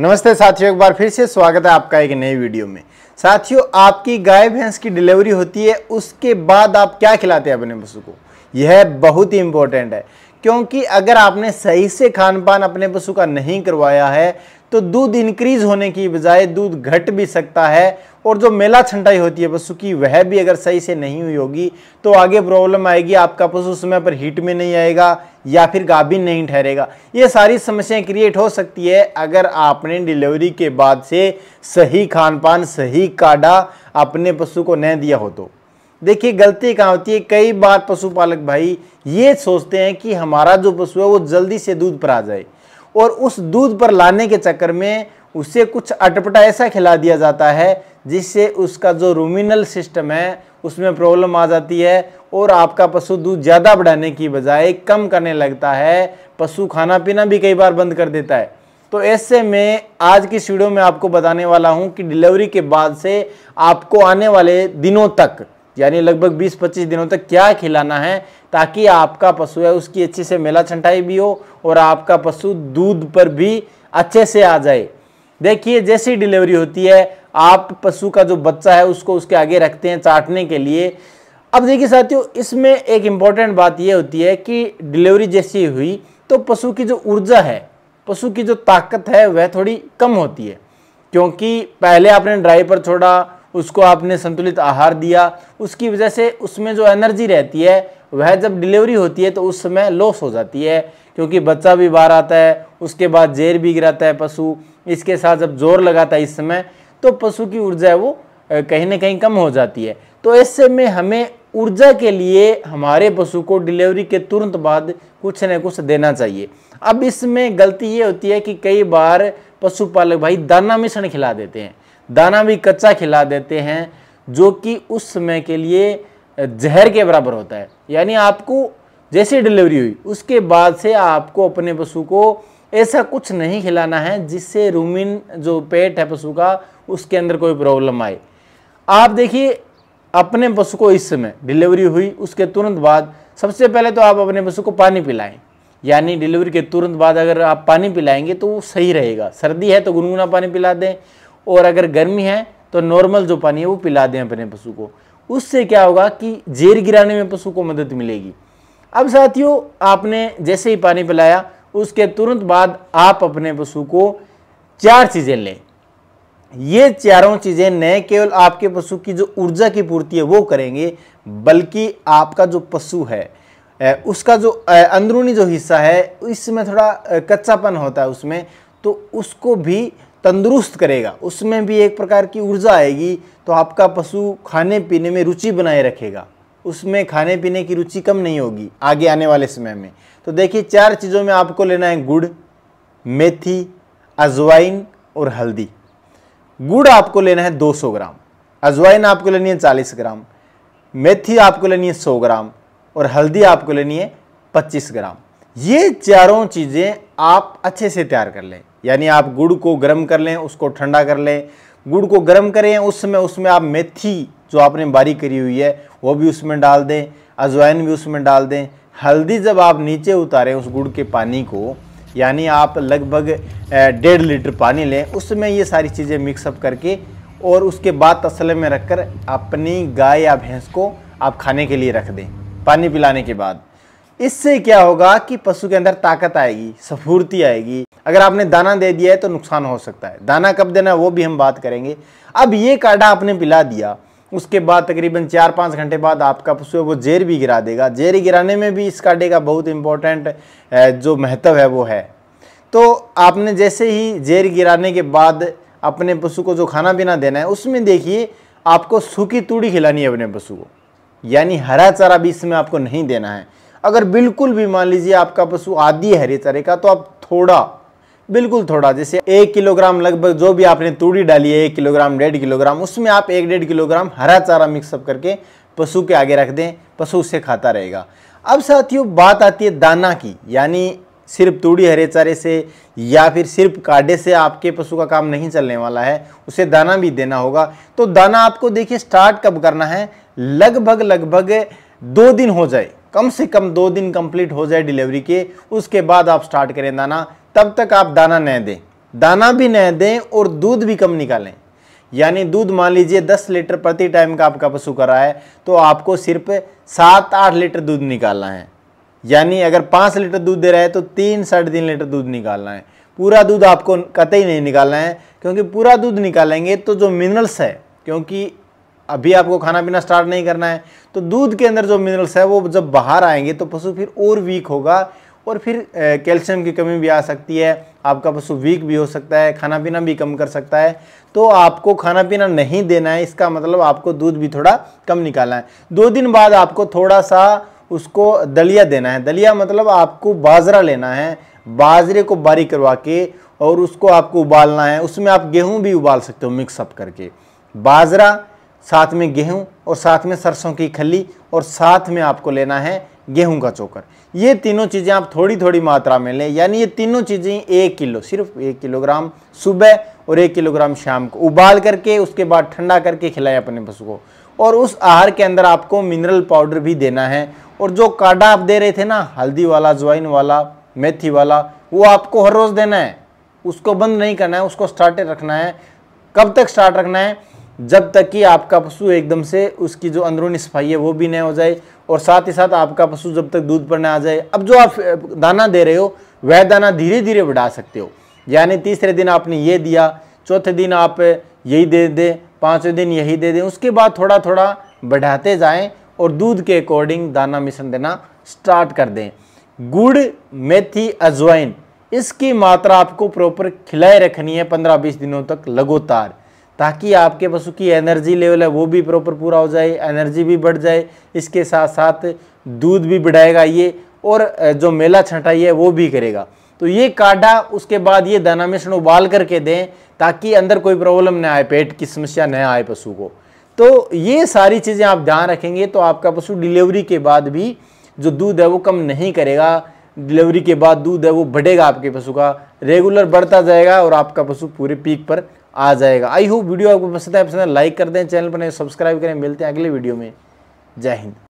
नमस्ते साथियों एक बार फिर से स्वागत है आपका एक नई वीडियो में साथियों आपकी गाय भैंस की डिलीवरी होती है उसके बाद आप क्या खिलाते हैं अपने पशु को यह बहुत ही इंपॉर्टेंट है क्योंकि अगर आपने सही से खान पान अपने पशु का नहीं करवाया है तो दूध इंक्रीज होने की बजाय दूध घट भी सकता है और जो मेला छंटाई होती है पशु की वह भी अगर सही से नहीं हुई होगी तो आगे प्रॉब्लम आएगी आपका पशु समय पर हीट में नहीं आएगा या फिर गाभिन नहीं ठहरेगा ये सारी समस्याएं क्रिएट हो सकती है अगर आपने डिलीवरी के बाद से सही खान पान सही काढ़ा अपने पशु को न दिया हो तो देखिए गलती कहाँ होती है कई बार पशुपालक भाई ये सोचते हैं कि हमारा जो पशु है वो जल्दी से दूध पर आ जाए और उस दूध पर लाने के चक्कर में उसे कुछ अटपटा ऐसा खिला दिया जाता है जिससे उसका जो रूमिनल सिस्टम है उसमें प्रॉब्लम आ जाती है और आपका पशु दूध ज़्यादा बढ़ाने की बजाय कम करने लगता है पशु खाना पीना भी कई बार बंद कर देता है तो ऐसे में आज की वीडियो में आपको बताने वाला हूं कि डिलीवरी के बाद से आपको आने वाले दिनों तक यानी लगभग 20-25 दिनों तक क्या खिलाना है ताकि आपका पशु है उसकी अच्छे से मेला छंटाई भी हो और आपका पशु दूध पर भी अच्छे से आ जाए देखिए जैसी डिलीवरी होती है आप पशु का जो बच्चा है उसको उसके आगे रखते हैं चाटने के लिए अब देखिए साथियों इसमें एक इम्पॉर्टेंट बात यह होती है कि डिलीवरी जैसी हुई तो पशु की जो ऊर्जा है पशु की जो ताकत है वह थोड़ी कम होती है क्योंकि पहले आपने ड्राई पर छोड़ा उसको आपने संतुलित आहार दिया उसकी वजह से उसमें जो एनर्जी रहती है वह जब डिलीवरी होती है तो उस समय लॉस हो जाती है क्योंकि बच्चा भी बाहर आता है उसके बाद जेर भी गिराता है पशु इसके साथ जब जोर लगाता है इस समय तो पशु की ऊर्जा है वो कहीं ना कहीं कम हो जाती है तो ऐसे में हमें ऊर्जा के लिए हमारे पशु को डिलीवरी के तुरंत बाद कुछ न कुछ देना चाहिए अब इसमें गलती ये होती है कि कई बार पशुपालक भाई दाना मिश्रण खिला देते हैं दाना भी कच्चा खिला देते हैं जो कि उस समय के लिए जहर के बराबर होता है यानी आपको जैसी डिलीवरी हुई उसके बाद से आपको अपने पशु को ऐसा कुछ नहीं खिलाना है जिससे रूमिन जो पेट है पशु का उसके अंदर कोई प्रॉब्लम आए आप देखिए अपने पशु को इस समय डिलीवरी हुई उसके तुरंत बाद सबसे पहले तो आप अपने पशु को पानी पिलाएं यानी डिलीवरी के तुरंत बाद अगर आप पानी पिलाएंगे तो वो सही रहेगा सर्दी है तो गुनगुना पानी पिला दें और अगर गर्मी है तो नॉर्मल जो पानी है वो पिला दें अपने पशु को उससे क्या होगा कि जेर गिराने में पशु को मदद मिलेगी अब साथियों आपने जैसे ही पानी पिलाया उसके तुरंत बाद आप अपने पशु को चार चीज़ें लें ये चारों चीज़ें न केवल आपके पशु की जो ऊर्जा की पूर्ति है वो करेंगे बल्कि आपका जो पशु है उसका जो अंदरूनी जो हिस्सा है इसमें थोड़ा कच्चापन होता है उसमें तो उसको भी तंदुरुस्त करेगा उसमें भी एक प्रकार की ऊर्जा आएगी तो आपका पशु खाने पीने में रुचि बनाए रखेगा उसमें खाने पीने की रुचि कम नहीं होगी आगे आने वाले समय में तो देखिए चार चीज़ों में आपको लेना है गुड़ मेथी अजवाइन और हल्दी गुड़ आपको लेना है 200 ग्राम अजवाइन आपको लेनी है 40 ग्राम मेथी आपको लेनी है 100 ग्राम और हल्दी आपको लेनी है 25 ग्राम ये चारों चीज़ें आप अच्छे से तैयार कर लें यानी आप गुड़ को गर्म कर लें उसको ठंडा कर लें गुड़ को गर्म करें उस समय उसमें आप मेथी जो आपने बारी करी हुई है वो भी उसमें डाल दें अजवाइन भी उसमें डाल दें हल्दी जब आप नीचे उतारें उस गुड़ के पानी को यानी आप लगभग डेढ़ लीटर पानी लें उसमें ये सारी चीज़ें मिक्सअप करके और उसके बाद तसले में रखकर अपनी गाय या भैंस को आप खाने के लिए रख दें पानी पिलाने के बाद इससे क्या होगा कि पशु के अंदर ताकत आएगी स्फूर्ति आएगी अगर आपने दाना दे दिया है तो नुकसान हो सकता है दाना कब देना है वो भी हम बात करेंगे अब ये काढ़ा आपने पिला दिया उसके बाद तकरीबन चार पाँच घंटे बाद आपका पशु वो जेर भी गिरा देगा जेर गिराने में भी इस काढ़े का बहुत इंपॉर्टेंट जो महत्व है वो है तो आपने जैसे ही जेर गिराने के बाद अपने पशु को जो खाना पीना देना है उसमें देखिए आपको सूखी तूड़ी खिलानी है अपने पशु को यानी हरा चारा भी इसमें आपको नहीं देना है अगर बिल्कुल भी मान लीजिए आपका पशु आदि हरे चारे का तो आप थोड़ा बिल्कुल थोड़ा जैसे एक किलोग्राम लगभग जो भी आपने तूड़ी डाली है एक किलोग्राम डेढ़ किलोग्राम उसमें आप एक डेढ़ किलोग्राम हरा चारा मिक्सअप करके पशु के आगे रख दें पशु उससे खाता रहेगा अब साथियों बात आती है दाना की यानी सिर्फ तूड़ी हरे चारे से या फिर सिर्फ काढ़े से आपके पशु का काम नहीं चलने वाला है उसे दाना भी देना होगा तो दाना आपको देखिए स्टार्ट कब करना है लगभग लगभग दो दिन हो जाए कम से कम दो दिन कंप्लीट हो जाए डिलीवरी के उसके बाद आप स्टार्ट करें दाना तब तक आप दाना न दें दाना भी न दें और दूध भी कम निकालें यानी दूध मान लीजिए 10 लीटर प्रति टाइम का आपका पशु कर रहा है तो आपको सिर्फ सात आठ लीटर दूध निकालना है यानी अगर पाँच लीटर दूध दे रहा है तो तीन साढ़े तीन लीटर दूध निकालना है पूरा दूध आपको कतई नहीं निकालना है क्योंकि पूरा दूध निकालेंगे तो जो मिनरल्स है क्योंकि अभी आपको खाना पीना स्टार्ट नहीं करना है तो दूध के अंदर जो मिनरल्स है वो जब बाहर आएंगे तो पशु फिर और वीक होगा और फिर कैल्शियम की कमी भी आ सकती है आपका पशु वीक भी हो सकता है खाना पीना भी कम कर सकता है तो आपको खाना पीना नहीं देना है इसका मतलब आपको दूध भी थोड़ा कम निकालना है दो दिन बाद आपको थोड़ा सा उसको दलिया देना है दलिया मतलब आपको बाजरा लेना है बाजरे को बारीक करवा के और उसको आपको उबालना है उसमें आप गेहूं भी उबाल सकते हो मिक्सअप करके बाजरा साथ में गेहूं और साथ में सरसों की खली और साथ में आपको लेना है गेहूं का चोकर ये तीनों चीज़ें आप थोड़ी थोड़ी मात्रा में लें यानी ये तीनों चीज़ें एक किलो सिर्फ एक किलोग्राम सुबह और एक किलोग्राम शाम को उबाल करके उसके बाद ठंडा करके खिलाएं अपने पशु को और उस आहार के अंदर आपको मिनरल पाउडर भी देना है और जो काढ़ा आप दे रहे थे ना हल्दी वाला ज्वाइन वाला मेथी वाला वो आपको हर रोज़ देना है उसको बंद नहीं करना है उसको स्टार्टेड रखना है कब तक स्टार्ट रखना है जब तक कि आपका पशु एकदम से उसकी जो अंदरूनी सफाई है वो भी नहीं हो जाए और साथ ही साथ आपका पशु जब तक दूध पर ना आ जाए अब जो आप दाना दे रहे हो वह दाना धीरे धीरे बढ़ा सकते हो यानी तीसरे दिन आपने ये दिया चौथे दिन आप यही दे दें पाँचवें दिन यही दे दें उसके बाद थोड़ा थोड़ा बढ़ाते जाएँ और दूध के अकॉर्डिंग दाना मिश्रण देना स्टार्ट कर दें गुड़ मेथी अजवाइन इसकी मात्रा आपको प्रॉपर खिलाए रखनी है पंद्रह बीस दिनों तक लगातार ताकि आपके पशु की एनर्जी लेवल है वो भी प्रॉपर पूरा हो जाए एनर्जी भी बढ़ जाए इसके साथ साथ दूध भी बढ़ाएगा ये और जो मेला छंटाई है वो भी करेगा तो ये काढ़ा उसके बाद ये दाना मिश्रण उबाल करके दें ताकि अंदर कोई प्रॉब्लम ना आए पेट की समस्या न आए पशु को तो ये सारी चीज़ें आप ध्यान रखेंगे तो आपका पशु डिलीवरी के बाद भी जो दूध है वो कम नहीं करेगा डिलीवरी के बाद दूध है वो बढ़ेगा आपके पशु का रेगुलर बढ़ता जाएगा और आपका पशु पूरे पीक पर आ जाएगा आई होप वीडियो आपको पसंद है पसंद है लाइक कर दें चैनल पर सब्सक्राइब करें मिलते हैं अगले वीडियो में जय हिंद